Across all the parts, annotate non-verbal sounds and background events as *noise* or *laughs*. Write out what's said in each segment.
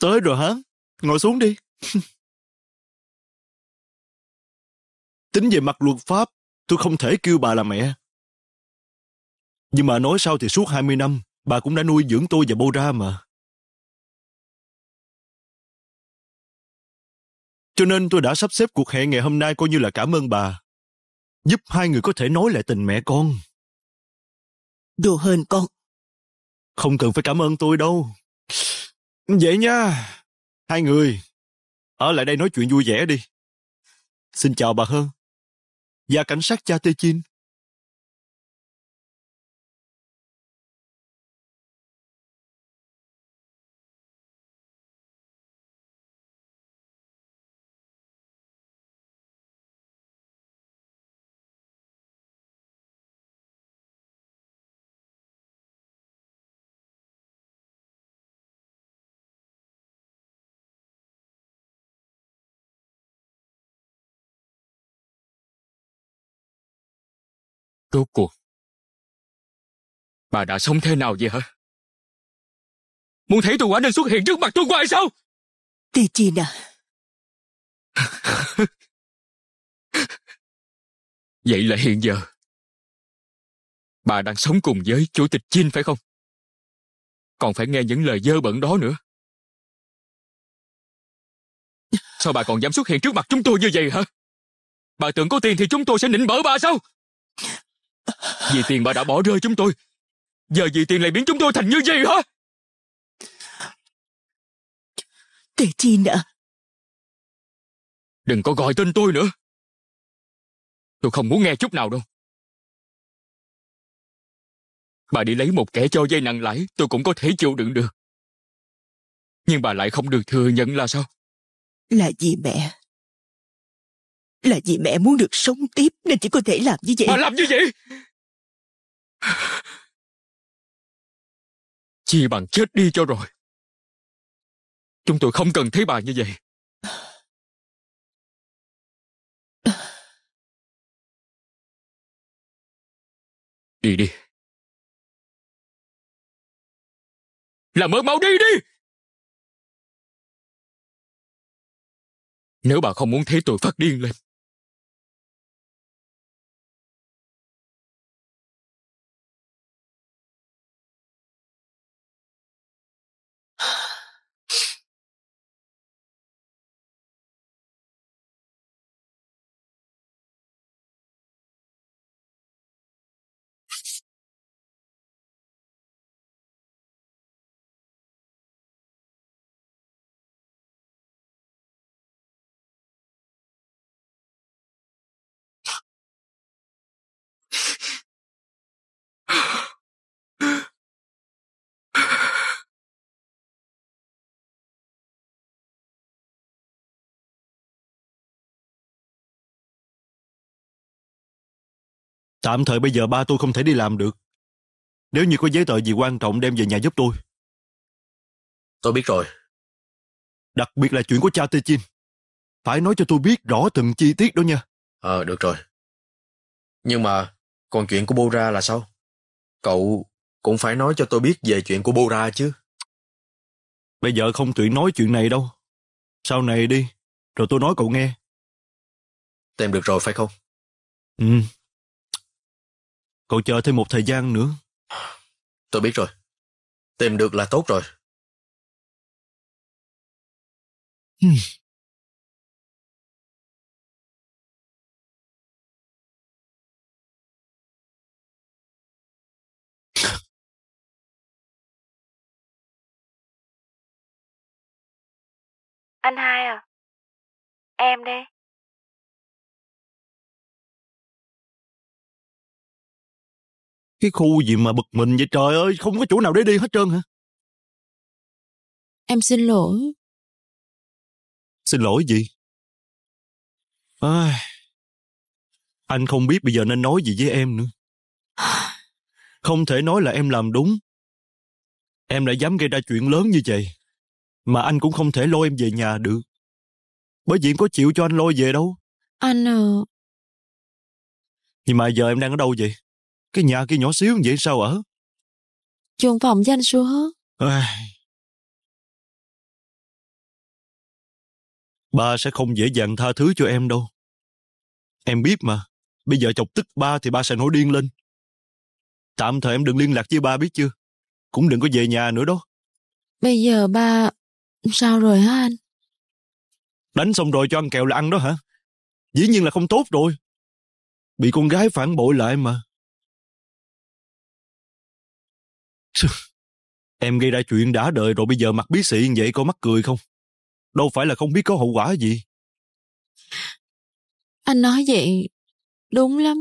Tới rồi hả? Ngồi xuống đi. *laughs* Tính về mặt luật pháp, tôi không thể kêu bà là mẹ. Nhưng mà nói sao thì suốt 20 năm, bà cũng đã nuôi dưỡng tôi và bô ra mà. Cho nên tôi đã sắp xếp cuộc hẹn ngày hôm nay coi như là cảm ơn bà. Giúp hai người có thể nói lại tình mẹ con. Đồ hên con. Không cần phải cảm ơn tôi đâu. Ừ, vậy nha, hai người, ở lại đây nói chuyện vui vẻ đi. Xin chào bà Hơn. Và cảnh sát cha Tê Chin Rốt cuộc, bà đã sống thế nào vậy hả? Muốn thấy tôi quả nên xuất hiện trước mặt tôi hoài sao? Tì chi nè. *laughs* Vậy là hiện giờ, bà đang sống cùng với chủ tịch Chin phải không? Còn phải nghe những lời dơ bẩn đó nữa. Sao bà còn dám xuất hiện trước mặt chúng tôi như vậy hả? Bà tưởng có tiền thì chúng tôi sẽ nịnh bợ bà sao? Vì tiền bà đã bỏ rơi chúng tôi Giờ vì tiền lại biến chúng tôi thành như gì hả Tề chi nữa Đừng có gọi tên tôi nữa Tôi không muốn nghe chút nào đâu Bà đi lấy một kẻ cho dây nặng lãi Tôi cũng có thể chịu đựng được Nhưng bà lại không được thừa nhận là sao Là gì mẹ là vì mẹ muốn được sống tiếp nên chỉ có thể làm như vậy. Mà làm như vậy? Chi bằng chết đi cho rồi. Chúng tôi không cần thấy bà như vậy. Đi đi. Làm ơn mau đi đi! Nếu bà không muốn thấy tôi phát điên lên, Tạm thời bây giờ ba tôi không thể đi làm được. Nếu như có giấy tờ gì quan trọng đem về nhà giúp tôi. Tôi biết rồi. Đặc biệt là chuyện của cha Tê Chin. Phải nói cho tôi biết rõ từng chi tiết đó nha. Ờ, à, được rồi. Nhưng mà, còn chuyện của Bora là sao? Cậu cũng phải nói cho tôi biết về chuyện của Bora chứ. Bây giờ không chuyện nói chuyện này đâu. Sau này đi, rồi tôi nói cậu nghe. Tìm được rồi phải không? Ừ. Cậu chờ thêm một thời gian nữa. Tôi biết rồi. Tìm được là tốt rồi. Hmm. Anh hai à? Em đây. Cái khu gì mà bực mình vậy trời ơi, không có chỗ nào để đi hết trơn hả? Em xin lỗi. Xin lỗi gì? À, anh không biết bây giờ nên nói gì với em nữa. Không thể nói là em làm đúng. Em đã dám gây ra chuyện lớn như vậy. Mà anh cũng không thể lôi em về nhà được. Bởi vì em có chịu cho anh lôi về đâu. Anh à... Nhưng mà giờ em đang ở đâu vậy? Cái nhà kia nhỏ xíu vậy sao ở? Chuồng phòng danh số. À... Ba sẽ không dễ dàng tha thứ cho em đâu. Em biết mà, bây giờ chọc tức ba thì ba sẽ nổi điên lên. Tạm thời em đừng liên lạc với ba biết chưa? Cũng đừng có về nhà nữa đó. Bây giờ ba... sao rồi hả anh? Đánh xong rồi cho ăn kẹo là ăn đó hả? Dĩ nhiên là không tốt rồi. Bị con gái phản bội lại mà. em gây ra chuyện đã đời rồi bây giờ mặt bí xị vậy có mắc cười không? Đâu phải là không biết có hậu quả gì. Anh nói vậy đúng lắm.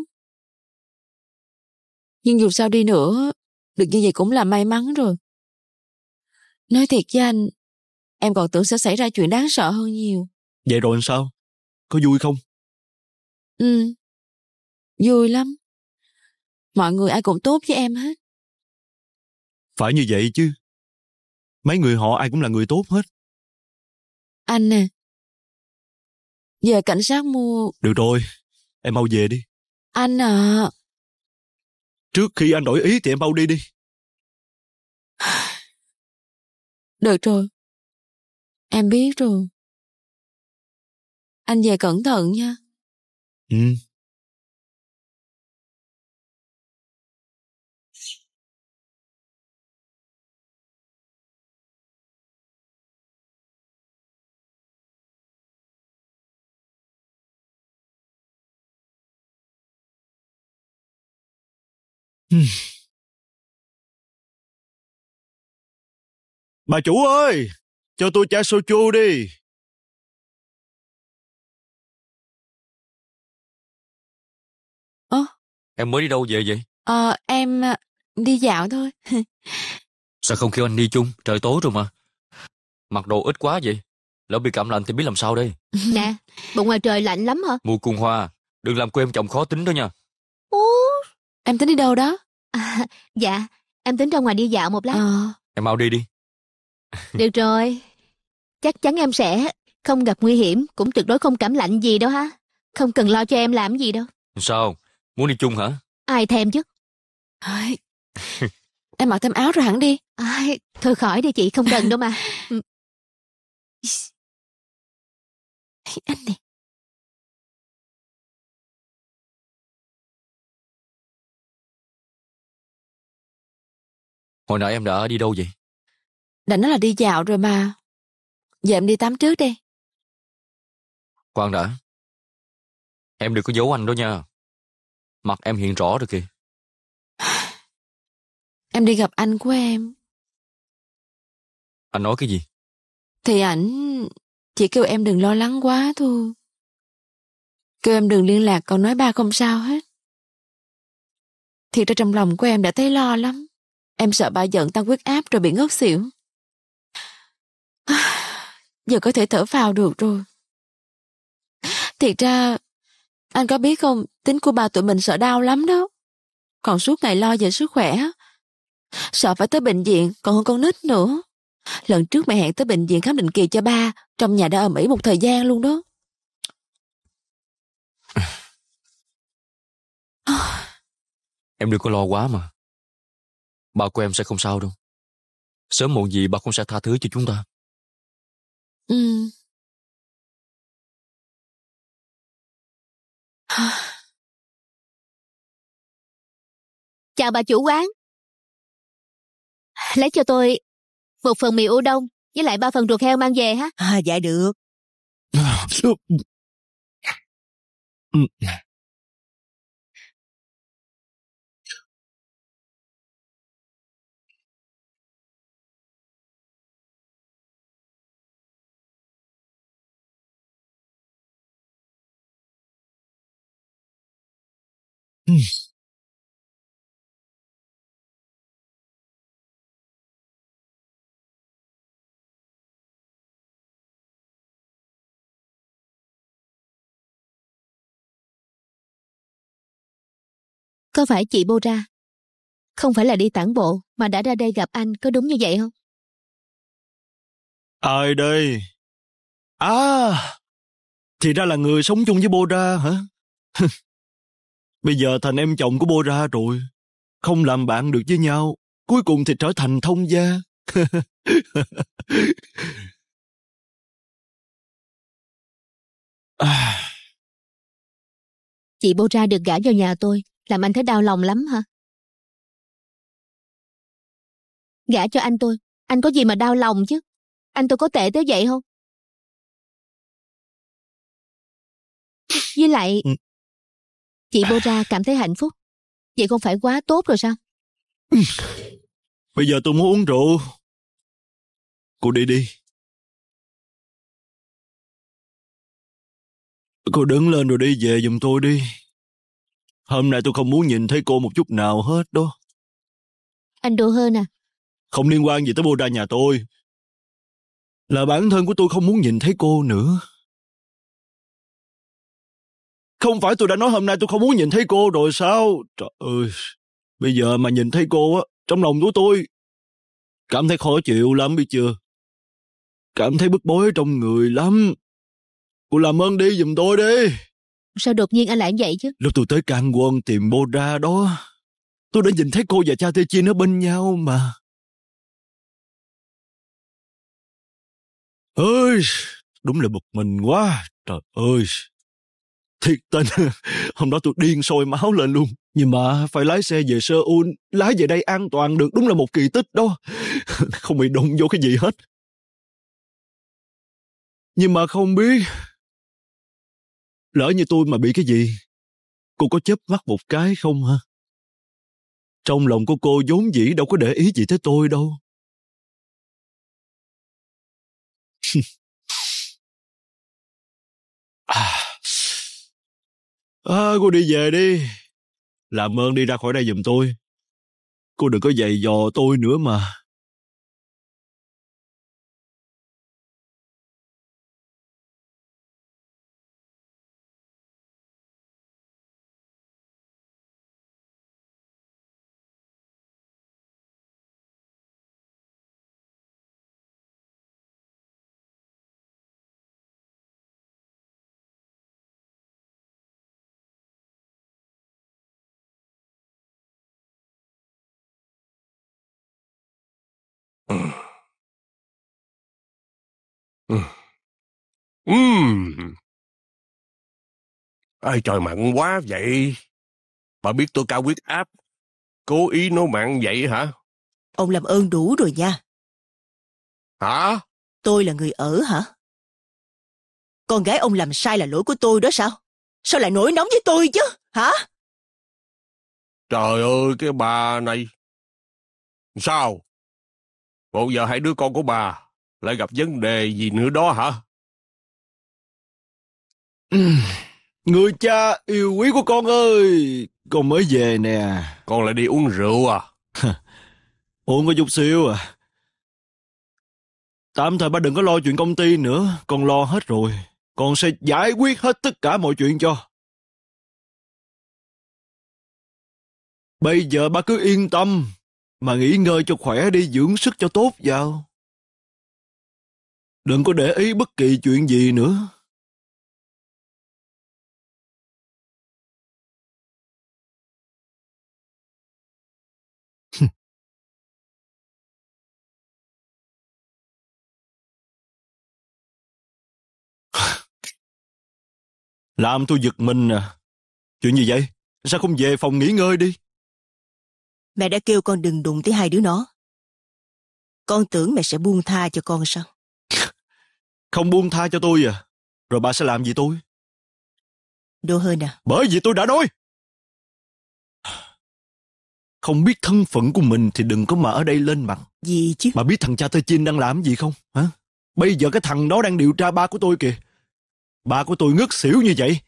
Nhưng dù sao đi nữa, được như vậy cũng là may mắn rồi. Nói thiệt với anh, em còn tưởng sẽ xảy ra chuyện đáng sợ hơn nhiều. Vậy rồi sao? Có vui không? Ừ, vui lắm. Mọi người ai cũng tốt với em hết. Phải như vậy chứ. Mấy người họ ai cũng là người tốt hết. Anh nè. giờ cảnh sát mua... Được rồi, em mau về đi. Anh à. Trước khi anh đổi ý thì em mau đi đi. *sighs* Được rồi. Em biết rồi. Anh về cẩn thận nha. Ừ. Bà chủ ơi, cho tôi chai soju đi. Ơ? Em mới đi đâu về vậy? Ờ, em ờ, đi dạo thôi. *laughs* Sao không kêu anh đi chung, trời tối rồi mà. Mặc đồ ít quá vậy, lỡ bị cảm lạnh thì biết làm sao đây. Nè, bộ ngoài trời lạnh lắm hả? Mùa cùng hoa, đừng làm cô em chồng khó tính đó nha. Em tính đi đâu đó? À, dạ, em tính ra ngoài đi dạo một lát. À. Em mau đi đi. Được rồi. Chắc chắn em sẽ không gặp nguy hiểm, cũng tuyệt đối không cảm lạnh gì đâu ha. Không cần lo cho em làm gì đâu. Sao? Muốn đi chung hả? Ai thèm chứ. em mặc thêm áo rồi hẳn đi. Ai... Thôi khỏi đi chị, không cần đâu mà. *laughs* anh này. Hồi nãy em đã đi đâu vậy? Đã nói là đi dạo rồi mà. Giờ em đi tắm trước đi. Khoan đã. Em đừng có giấu anh đó nha. Mặt em hiện rõ rồi kìa. *sighs* Em đi gặp anh của em. Anh nói cái gì? Thì ảnh chỉ kêu em đừng lo lắng quá thôi. Kêu em đừng liên lạc còn nói ba không sao hết. Thiệt ra trong lòng của em đã thấy lo lắm. Em sợ bà giận tăng huyết áp rồi bị ngất xỉu. Giờ có thể thở vào được rồi. Thiệt ra, anh có biết không, tính của bà tụi mình sợ đau lắm đó. Còn suốt ngày lo về sức khỏe. Sợ phải tới bệnh viện, còn hơn con nít nữa. Lần trước mẹ hẹn tới bệnh viện khám định kỳ cho ba, trong nhà đã ở Mỹ một thời gian luôn đó. Em đừng có lo quá mà. Ba của em sẽ không sao đâu. Sớm muộn gì ba cũng sẽ tha thứ cho chúng ta. Ừ. *sighs* Chào bà chủ quán. Lấy cho tôi một phần mì u đông với lại ba phần ruột heo mang về ha. À, dạ được. *laughs* Ừ. Có phải chị bô ra? Không phải là đi tản bộ mà đã ra đây gặp anh có đúng như vậy không? Ai đây? À, thì ra là người sống chung với bô ra hả? *laughs* Bây giờ thành em chồng của bô ra rồi. Không làm bạn được với nhau, cuối cùng thì trở thành thông gia. *laughs* À. Chị bô ra được gả vào nhà tôi, làm anh thấy đau lòng lắm hả? Gả cho anh tôi, anh có gì mà đau lòng chứ? Anh tôi có tệ tới vậy không? Ừ. Với lại, ừ. Chị Bora cảm thấy hạnh phúc. Vậy không phải quá tốt rồi sao? Bây giờ tôi muốn uống rượu. Cô đi đi. Cô đứng lên rồi đi về giùm tôi đi. Hôm nay tôi không muốn nhìn thấy cô một chút nào hết đó. Anh đồ Hơn à? Không liên quan gì tới Bora nhà tôi. Là bản thân của tôi không muốn nhìn thấy cô nữa. Không phải tôi đã nói hôm nay tôi không muốn nhìn thấy cô rồi sao? Trời ơi, bây giờ mà nhìn thấy cô á, trong lòng của tôi cảm thấy khó chịu lắm biết chưa? Cảm thấy bức bối trong người lắm. Cô làm ơn đi giùm tôi đi. Sao đột nhiên anh lại vậy chứ? Lúc tôi tới can quân tìm bô ra đó, tôi đã nhìn thấy cô và cha Thê Chi nó bên nhau mà. Ơi, đúng là bực mình quá, trời ơi thiệt tình hôm đó tôi điên sôi máu lên luôn nhưng mà phải lái xe về seoul lái về đây an toàn được đúng là một kỳ tích đó *laughs* không bị đụng vô cái gì hết nhưng mà không biết lỡ như tôi mà bị cái gì cô có chớp mắt một cái không hả trong lòng của cô vốn dĩ đâu có để ý gì tới tôi đâu *laughs* À, cô đi về đi. Làm ơn đi ra khỏi đây giùm tôi. Cô đừng có dày dò tôi nữa mà. Ừm. Ai trời mặn quá vậy. Bà biết tôi cao huyết áp. Cố ý nấu mặn vậy hả? Ông làm ơn đủ rồi nha. Hả? Tôi là người ở hả? Con gái ông làm sai là lỗi của tôi đó sao? Sao lại nổi nóng với tôi chứ? Hả? Trời ơi, cái bà này. Sao? Bộ giờ hai đứa con của bà lại gặp vấn đề gì nữa đó hả? *clears throat* Người cha yêu quý của con ơi, con mới về nè. Con lại đi uống rượu à? *laughs* uống có chút xíu à. Tạm thời ba đừng có lo chuyện công ty nữa, con lo hết rồi. Con sẽ giải quyết hết tất cả mọi chuyện cho. Bây giờ ba cứ yên tâm, mà nghỉ ngơi cho khỏe đi dưỡng sức cho tốt vào. Đừng có để ý bất kỳ chuyện gì nữa. *laughs* Làm tôi giật mình à. Chuyện gì vậy? Sao không về phòng nghỉ ngơi đi? Mẹ đã kêu con đừng đụng tới hai đứa nó. Con tưởng mẹ sẽ buông tha cho con sao? Không buông tha cho tôi à? Rồi bà sẽ làm gì tôi? Đô hơn à? Bởi vì tôi đã nói. Không biết thân phận của mình thì đừng có mà ở đây lên mặt. Gì chứ? Mà biết thằng cha tôi Chin đang làm gì không? Hả? Bây giờ cái thằng đó đang điều tra ba của tôi kìa. Ba của tôi ngất xỉu như vậy.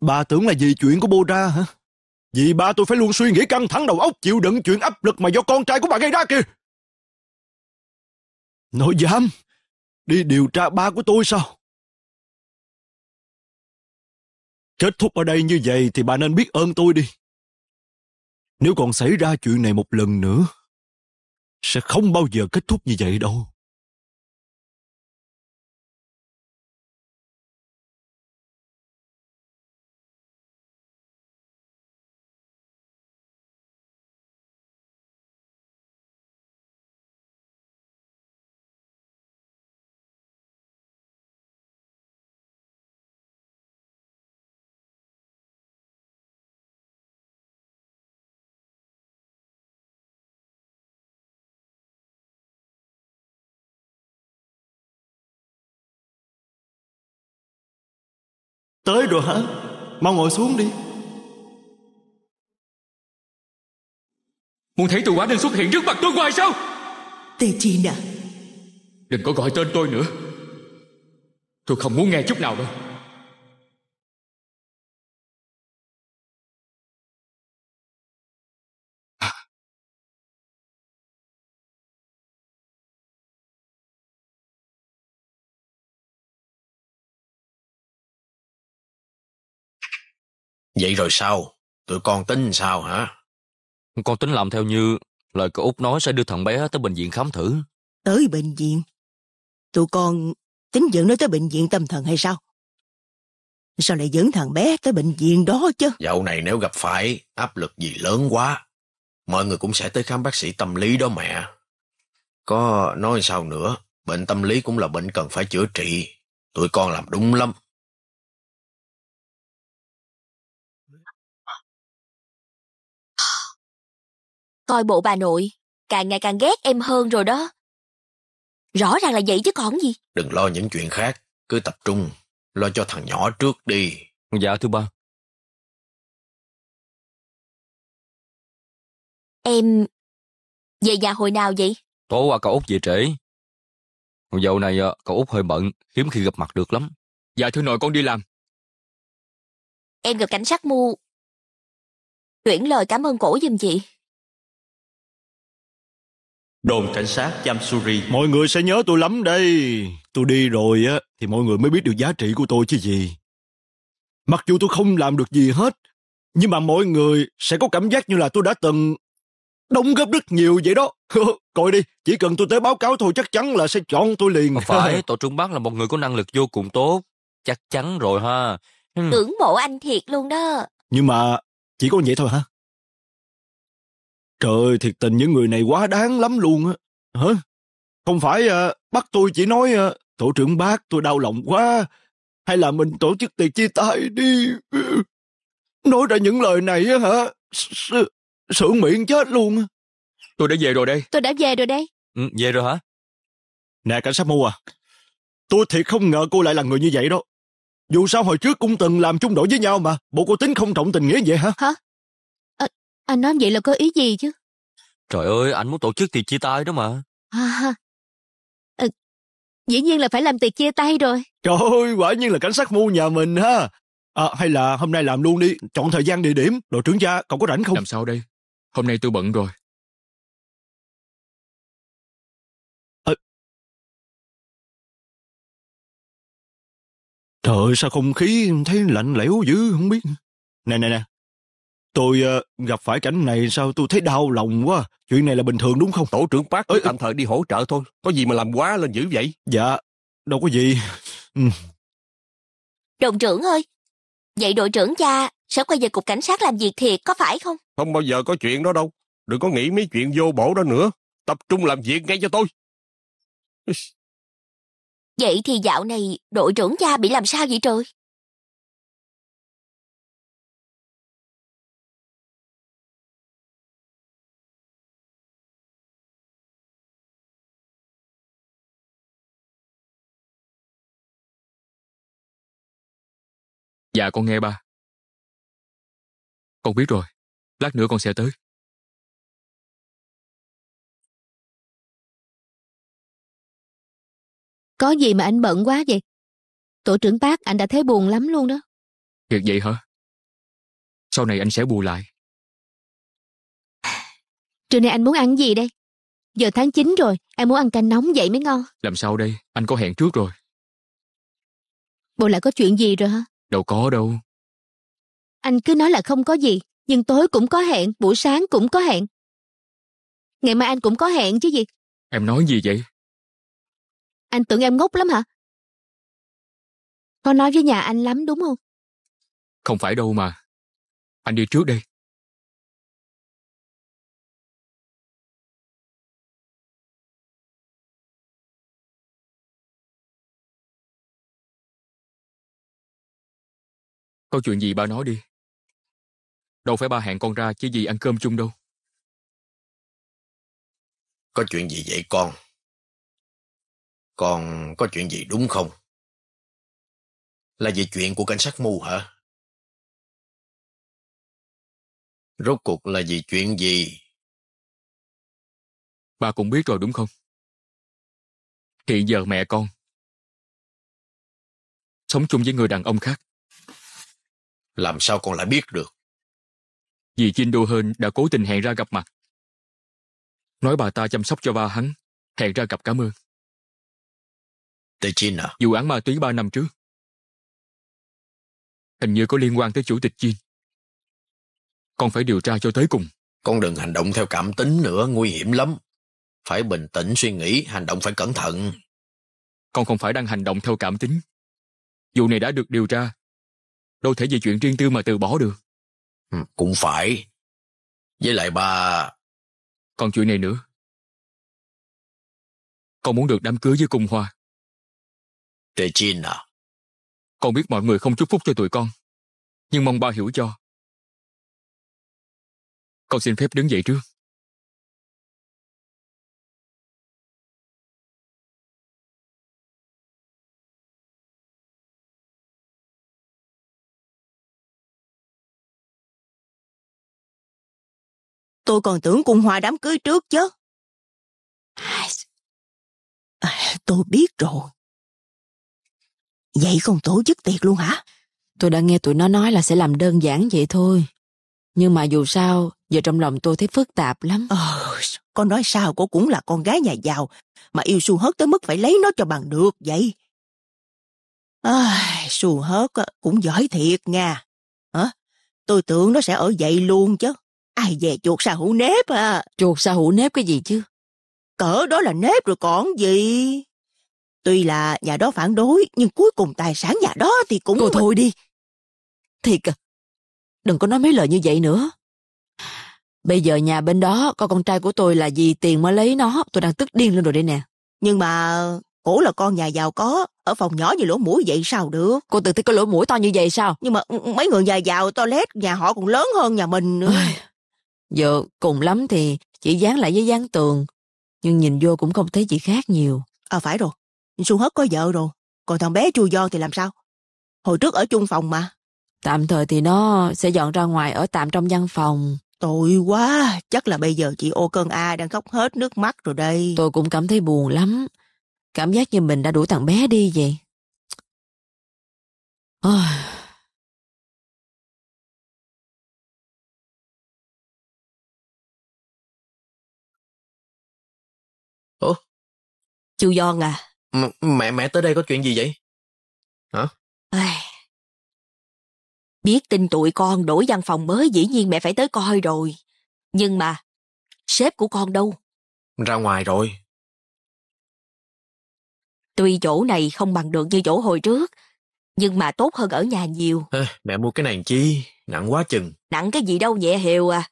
Bà tưởng là vì chuyện của bô ra hả? Vì ba tôi phải luôn suy nghĩ căng thẳng đầu óc chịu đựng chuyện áp lực mà do con trai của bà gây ra kìa. Nội giám, đi điều tra ba của tôi sao? Kết thúc ở đây như vậy thì bà nên biết ơn tôi đi. Nếu còn xảy ra chuyện này một lần nữa, sẽ không bao giờ kết thúc như vậy đâu. Tới rồi hả? Mau ngồi xuống đi. Muốn thấy tôi quá nên xuất hiện trước mặt tôi hoài sao? Tê Chi nè. Đừng có gọi tên tôi nữa. Tôi không muốn nghe chút nào đâu. Vậy rồi sao? Tụi con tính sao hả? Con tính làm theo như lời cậu Út nói sẽ đưa thằng bé tới bệnh viện khám thử. Tới bệnh viện? Tụi con tính dẫn nó tới bệnh viện tâm thần hay sao? Sao lại dẫn thằng bé tới bệnh viện đó chứ? Dạo này nếu gặp phải áp lực gì lớn quá, mọi người cũng sẽ tới khám bác sĩ tâm lý đó mẹ. Có nói sao nữa, bệnh tâm lý cũng là bệnh cần phải chữa trị. Tụi con làm đúng lắm. Coi bộ bà nội, càng ngày càng ghét em hơn rồi đó. Rõ ràng là vậy chứ còn gì. Đừng lo những chuyện khác, cứ tập trung, lo cho thằng nhỏ trước đi. Dạ thưa ba. Em về nhà hồi nào vậy? Tối qua cậu Út về trễ. Dạo này à, cậu Út hơi bận, hiếm khi gặp mặt được lắm. Dạ thưa nội con đi làm. Em gặp cảnh sát mu. Chuyển lời cảm ơn cổ giùm chị. Đồn cảnh sát Yamsuri. Mọi người sẽ nhớ tôi lắm đây. Tôi đi rồi á, thì mọi người mới biết được giá trị của tôi chứ gì. Mặc dù tôi không làm được gì hết, nhưng mà mọi người sẽ có cảm giác như là tôi đã từng đóng góp rất nhiều vậy đó. *laughs* Coi đi, chỉ cần tôi tới báo cáo thôi chắc chắn là sẽ chọn tôi liền. Không phải, *laughs* tổ trưởng bác là một người có năng lực vô cùng tốt. Chắc chắn rồi ha. Tưởng mộ anh thiệt luôn đó. Nhưng mà chỉ có vậy thôi hả? Trời ơi, thiệt tình những người này quá đáng lắm luôn á. Hả? Không phải à, bắt tôi chỉ nói à, tổ trưởng bác tôi đau lòng quá. Hay là mình tổ chức tiệc chia tay đi. Nói ra những lời này á hả? Sưởng miệng chết luôn. Tôi đã về rồi đây. Tôi đã về rồi đây. Ừ, về rồi hả? Nè cảnh sát mua à. Tôi thiệt không ngờ cô lại là người như vậy đó. Dù sao hồi trước cũng từng làm chung đội với nhau mà. Bộ cô tính không trọng tình nghĩa vậy hả? Hả? Anh nói vậy là có ý gì chứ? Trời ơi, anh muốn tổ chức tiệc chia tay đó mà. À, à, dĩ nhiên là phải làm tiệc chia tay rồi. Trời ơi, quả nhiên là cảnh sát mu nhà mình ha. À, hay là hôm nay làm luôn đi, chọn thời gian địa điểm. Đội trưởng gia, cậu có rảnh không? Làm sao đây? Hôm nay tôi bận rồi. À... Trời ơi, sao không khí thấy lạnh lẽo dữ không biết. Nè nè nè, Tôi uh, gặp phải cảnh này sao tôi thấy đau lòng quá. Chuyện này là bình thường đúng không? Tổ trưởng bác Ê, tạm thời đi hỗ trợ thôi. Có gì mà làm quá lên dữ vậy? Dạ, đâu có gì. Ừ. Đồng trưởng ơi, vậy đội trưởng cha sẽ quay về cục cảnh sát làm việc thiệt có phải không? Không bao giờ có chuyện đó đâu. Đừng có nghĩ mấy chuyện vô bổ đó nữa. Tập trung làm việc ngay cho tôi. Vậy thì dạo này đội trưởng cha bị làm sao vậy trời? Dạ con nghe ba. Con biết rồi, lát nữa con sẽ tới. Có gì mà anh bận quá vậy? Tổ trưởng bác anh đã thấy buồn lắm luôn đó. Thiệt vậy hả? Sau này anh sẽ bù lại. Trưa nay anh muốn ăn gì đây? Giờ tháng 9 rồi, em muốn ăn canh nóng vậy mới ngon. Làm sao đây? Anh có hẹn trước rồi. Bộ lại có chuyện gì rồi hả? Đâu có đâu. Anh cứ nói là không có gì, nhưng tối cũng có hẹn, buổi sáng cũng có hẹn. Ngày mai anh cũng có hẹn chứ gì? Em nói gì vậy? Anh tưởng em ngốc lắm hả? Có nói với nhà anh lắm đúng không? Không phải đâu mà. Anh đi trước đây. Có chuyện gì ba nói đi. Đâu phải ba hẹn con ra chỉ vì ăn cơm chung đâu. Có chuyện gì vậy con? Con có chuyện gì đúng không? Là về chuyện của cảnh sát mù hả? Rốt cuộc là vì chuyện gì? Ba cũng biết rồi đúng không? Hiện giờ mẹ con sống chung với người đàn ông khác làm sao con lại biết được dì Jin Do Hên đã cố tình hẹn ra gặp mặt. Nói bà ta chăm sóc cho ba hắn, hẹn ra gặp cảm ơn. Tê Jin à? Vụ án ma túy ba năm trước. Hình như có liên quan tới chủ tịch Jin. Con phải điều tra cho tới cùng. Con đừng hành động theo cảm tính nữa, nguy hiểm lắm. Phải bình tĩnh suy nghĩ, hành động phải cẩn thận. Con không phải đang hành động theo cảm tính. Vụ này đã được điều tra, đâu thể vì chuyện riêng tư mà từ bỏ được. Ừ, cũng phải. Với lại bà... Còn chuyện này nữa. Con muốn được đám cưới với cung hoa. Tề Chin à? Con biết mọi người không chúc phúc cho tụi con, nhưng mong ba hiểu cho. Con xin phép đứng dậy trước. tôi còn tưởng cung hoa đám cưới trước chứ. À, tôi biết rồi. Vậy không tổ chức tiệc luôn hả? Tôi đã nghe tụi nó nói là sẽ làm đơn giản vậy thôi. Nhưng mà dù sao, giờ trong lòng tôi thấy phức tạp lắm. Ờ, con nói sao cô cũng là con gái nhà giàu, mà yêu su hớt tới mức phải lấy nó cho bằng được vậy. À, su hớt cũng giỏi thiệt nha. Hả? Tôi tưởng nó sẽ ở vậy luôn chứ. Ai về chuột sa hũ nếp à. Chuột sa hũ nếp cái gì chứ? Cỡ đó là nếp rồi còn gì. Tuy là nhà đó phản đối, nhưng cuối cùng tài sản nhà đó thì cũng... Cô thôi đi. Thiệt à, đừng có nói mấy lời như vậy nữa. Bây giờ nhà bên đó có con trai của tôi là gì tiền mới lấy nó, tôi đang tức điên lên rồi đây nè. Nhưng mà cổ là con nhà giàu có, ở phòng nhỏ như lỗ mũi vậy sao được? Cô tự thấy có lỗ mũi to như vậy sao? Nhưng mà mấy người nhà giàu toilet nhà họ còn lớn hơn nhà mình nữa. Giờ cùng lắm thì chị dán lại với dán tường. Nhưng nhìn vô cũng không thấy chị khác nhiều. À phải rồi, Xuân hết có vợ rồi. Còn thằng bé chui do thì làm sao? Hồi trước ở chung phòng mà. Tạm thời thì nó sẽ dọn ra ngoài ở tạm trong văn phòng. Tội quá, chắc là bây giờ chị ô cơn A đang khóc hết nước mắt rồi đây. Tôi cũng cảm thấy buồn lắm. Cảm giác như mình đã đuổi thằng bé đi vậy. Ôi... Ủa? Chu Giòn à? M- mẹ mẹ tới đây có chuyện gì vậy? Hả? À, biết tin tụi con đổi văn phòng mới dĩ nhiên mẹ phải tới coi rồi. Nhưng mà, sếp của con đâu? Ra ngoài rồi. Tuy chỗ này không bằng được như chỗ hồi trước, nhưng mà tốt hơn ở nhà nhiều. À, mẹ mua cái này chi? Nặng quá chừng. Nặng cái gì đâu nhẹ hiệu à.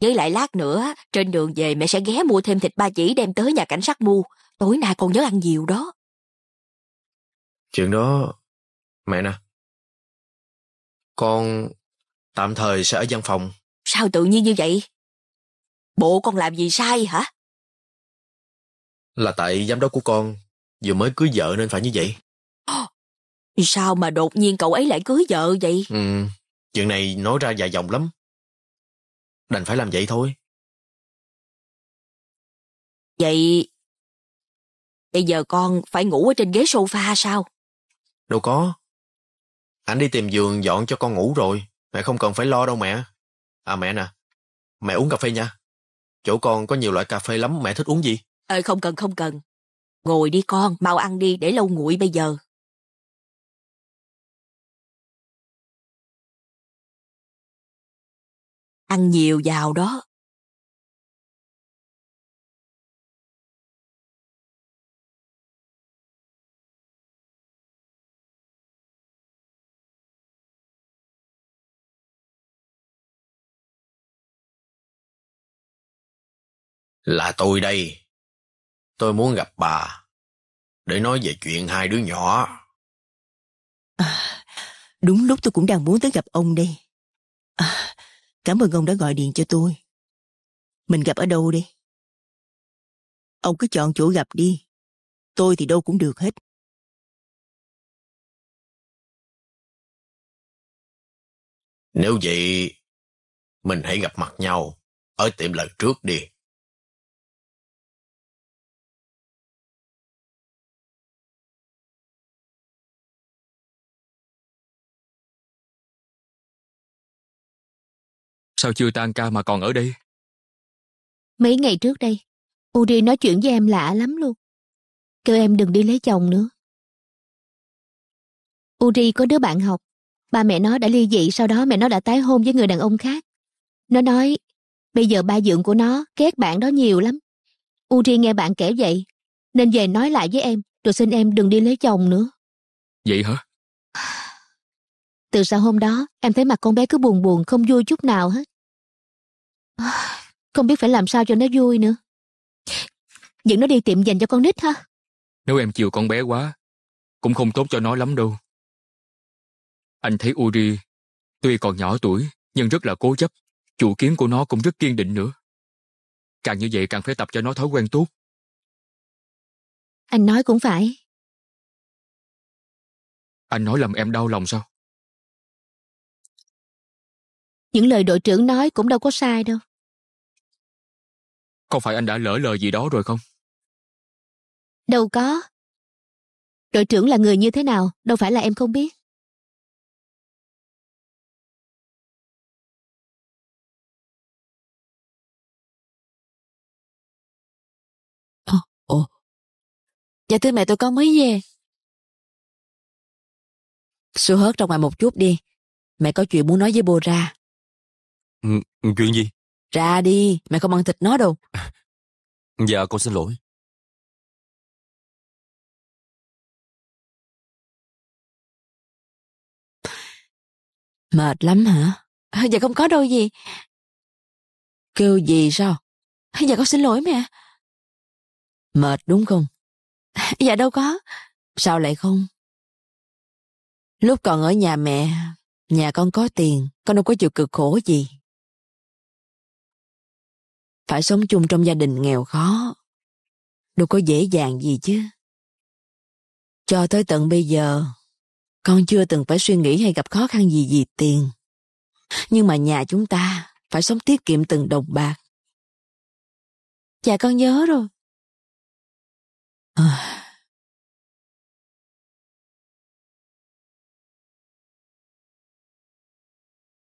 Với lại lát nữa, trên đường về mẹ sẽ ghé mua thêm thịt ba chỉ đem tới nhà cảnh sát mua. Tối nay con nhớ ăn nhiều đó. Chuyện đó... Mẹ nè. Con tạm thời sẽ ở văn phòng. Sao tự nhiên như vậy? Bộ con làm gì sai hả? Là tại giám đốc của con vừa mới cưới vợ nên phải như vậy. *gasps* Sao mà đột nhiên cậu ấy lại cưới vợ vậy? Ừ, chuyện này nói ra dài dòng lắm đành phải làm vậy thôi. Vậy... Bây giờ con phải ngủ ở trên ghế sofa sao? Đâu có. anh đi tìm giường dọn cho con ngủ rồi. Mẹ không cần phải lo đâu mẹ. À mẹ nè, mẹ uống cà phê nha. Chỗ con có nhiều loại cà phê lắm, mẹ thích uống gì? Ờ, không cần, không cần. Ngồi đi con, mau ăn đi để lâu nguội bây giờ. Ăn nhiều vào đó. Là tôi đây. Tôi muốn gặp bà để nói về chuyện hai đứa nhỏ. À, đúng lúc tôi cũng đang muốn tới gặp ông đây. Cảm ơn ông đã gọi điện cho tôi. Mình gặp ở đâu đi? Ông cứ chọn chỗ gặp đi. Tôi thì đâu cũng được hết. Nếu vậy, mình hãy gặp mặt nhau ở tiệm lần trước đi. Sao chưa tan ca mà còn ở đây? Mấy ngày trước đây, Uri nói chuyện với em lạ lắm luôn. Kêu em đừng đi lấy chồng nữa. Uri có đứa bạn học. Ba mẹ nó đã ly dị, sau đó mẹ nó đã tái hôn với người đàn ông khác. Nó nói, bây giờ ba dượng của nó ghét bạn đó nhiều lắm. Uri nghe bạn kể vậy, nên về nói lại với em, rồi xin em đừng đi lấy chồng nữa. Vậy hả? Từ sau hôm đó, em thấy mặt con bé cứ buồn buồn không vui chút nào hết. Không biết phải làm sao cho nó vui nữa. Dẫn nó đi tiệm dành cho con nít ha. Nếu em chiều con bé quá, cũng không tốt cho nó lắm đâu. Anh thấy Uri, tuy còn nhỏ tuổi, nhưng rất là cố chấp, chủ kiến của nó cũng rất kiên định nữa. Càng như vậy càng phải tập cho nó thói quen tốt. Anh nói cũng phải. Anh nói làm em đau lòng sao? Những lời đội trưởng nói cũng đâu có sai đâu. Có phải anh đã lỡ lời gì đó rồi không? Đâu có. Đội trưởng là người như thế nào, đâu phải là em không biết. Ồ, ồ. Dạ thưa mẹ tôi có mới về. Xua hớt ra ngoài một chút đi. Mẹ có chuyện muốn nói với Bô ra. Chuyện ừ, gì? Ra đi, mẹ không ăn thịt nó đâu. *laughs* Dạ, con xin lỗi. Mệt lắm hả? Dạ không có đâu gì. Kêu gì sao? Dạ con xin lỗi mẹ. Mệt đúng không? *laughs* Dạ đâu có. Sao lại không? Lúc còn ở nhà mẹ, nhà con có tiền, con đâu có chịu cực khổ gì phải sống chung trong gia đình nghèo khó. Đâu có dễ dàng gì chứ. Cho tới tận bây giờ, con chưa từng phải suy nghĩ hay gặp khó khăn gì vì tiền. Nhưng mà nhà chúng ta phải sống tiết kiệm từng đồng bạc. Dạ con nhớ rồi. À.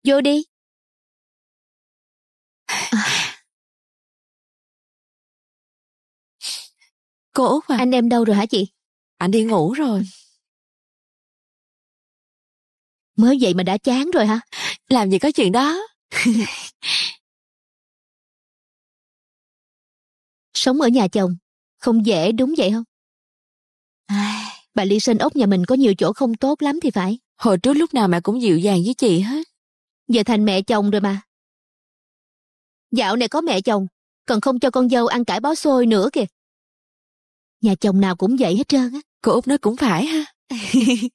Vô đi. À. Cô Út à? Anh em đâu rồi hả chị? Anh đi ngủ rồi. Mới vậy mà đã chán rồi hả? Làm gì có chuyện đó. *laughs* Sống ở nhà chồng, không dễ đúng vậy không? bà Ly sinh ốc nhà mình có nhiều chỗ không tốt lắm thì phải. Hồi trước lúc nào mẹ cũng dịu dàng với chị hết. Giờ thành mẹ chồng rồi mà. Dạo này có mẹ chồng, còn không cho con dâu ăn cải bó xôi nữa kìa. Nhà chồng nào cũng vậy hết trơn á. Cô Út nói cũng phải ha. *laughs*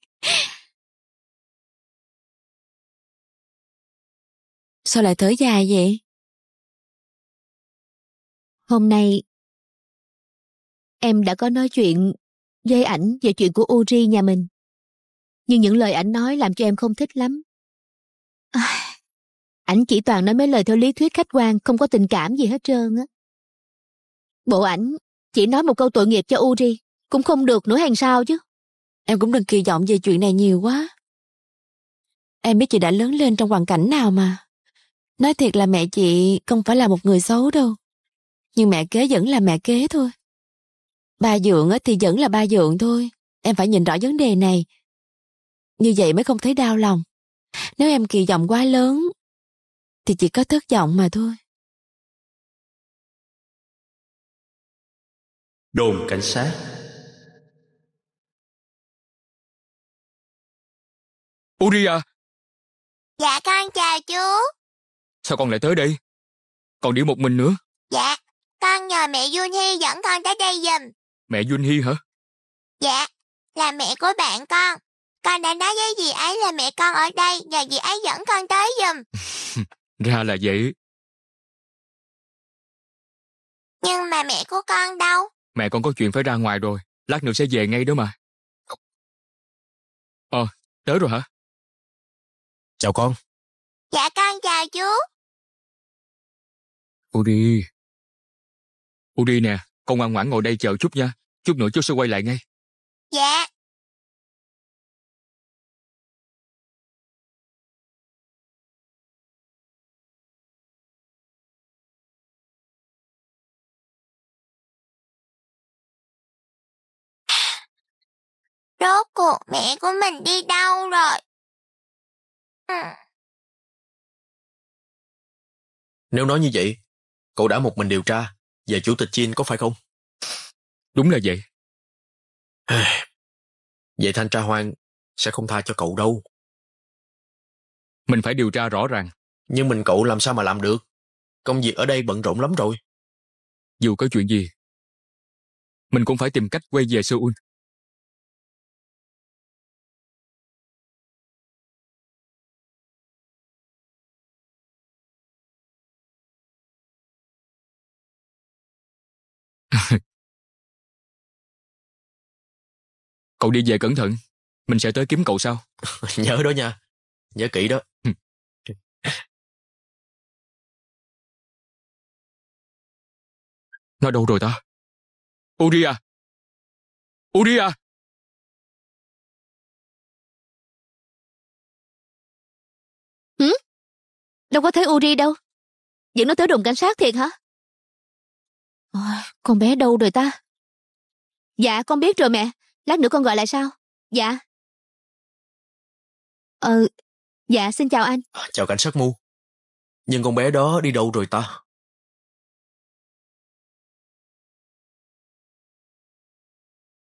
Sao lại thở dài vậy? Hôm nay, em đã có nói chuyện với ảnh về chuyện của Uri nhà mình. Nhưng những lời ảnh nói làm cho em không thích lắm. *sighs* ảnh chỉ toàn nói mấy lời theo lý thuyết khách quan, không có tình cảm gì hết trơn á. Bộ ảnh chỉ nói một câu tội nghiệp cho Uri, cũng không được nữa hàng sao chứ. Em cũng đừng kỳ vọng về chuyện này nhiều quá. Em biết chị đã lớn lên trong hoàn cảnh nào mà. Nói thiệt là mẹ chị không phải là một người xấu đâu. Nhưng mẹ kế vẫn là mẹ kế thôi. Ba dượng thì vẫn là ba dượng thôi. Em phải nhìn rõ vấn đề này. Như vậy mới không thấy đau lòng. Nếu em kỳ vọng quá lớn, thì chỉ có thất vọng mà thôi. đồn cảnh sát Uria Dạ con chào chú Sao con lại tới đây Còn đi một mình nữa Dạ Con nhờ mẹ Junhi dẫn con tới đây giùm Mẹ Junhi hả Dạ Là mẹ của bạn con Con đã nói với dì ấy là mẹ con ở đây Nhờ dì ấy dẫn con tới giùm *laughs* Ra là vậy Nhưng mà mẹ của con đâu Mẹ con có chuyện phải ra ngoài rồi, lát nữa sẽ về ngay đó mà. Ờ, tới rồi hả? Chào con. Dạ con chào chú. Uri. Uri nè, con ngoan ngoãn ngồi đây chờ chút nha. Chút nữa chú sẽ quay lại ngay. Dạ. Bộ mẹ của mình đi đâu rồi? Ừ. Nếu nói như vậy, cậu đã một mình điều tra về chủ tịch Chin có phải không? Đúng là vậy. vậy thanh tra hoang sẽ không tha cho cậu đâu. Mình phải điều tra rõ ràng. Nhưng mình cậu làm sao mà làm được? Công việc ở đây bận rộn lắm rồi. Dù có chuyện gì, mình cũng phải tìm cách quay về Seoul. Cậu đi về cẩn thận, mình sẽ tới kiếm cậu sau. *laughs* Nhớ đó nha, nhớ kỹ đó. Ừ. Nó đâu rồi ta? Uria! Uria! Hử? Đâu có thấy Uri đâu. Dẫn nó tới đồn cảnh sát thiệt hả? Ôi, con bé đâu rồi ta? Dạ, con biết rồi mẹ lát nữa con gọi lại sao dạ ờ dạ xin chào anh à, chào cảnh sát mu nhưng con bé đó đi đâu rồi ta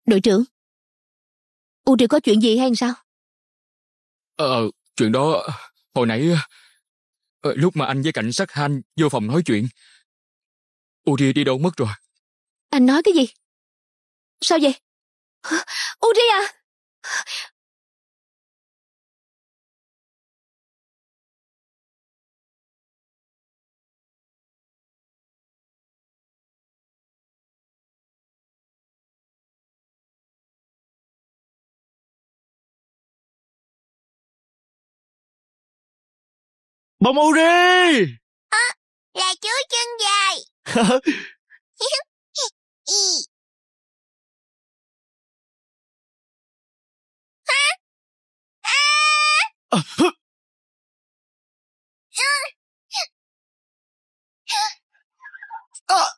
đội trưởng u triệu có chuyện gì hay sao ờ, ờ chuyện đó hồi nãy ờ, lúc mà anh với cảnh sát han vô phòng nói chuyện U uri đi đâu mất rồi anh nói cái gì sao vậy Odeya! Bà Mori! À, là chú chân dài. *laughs* *laughs* あはっあ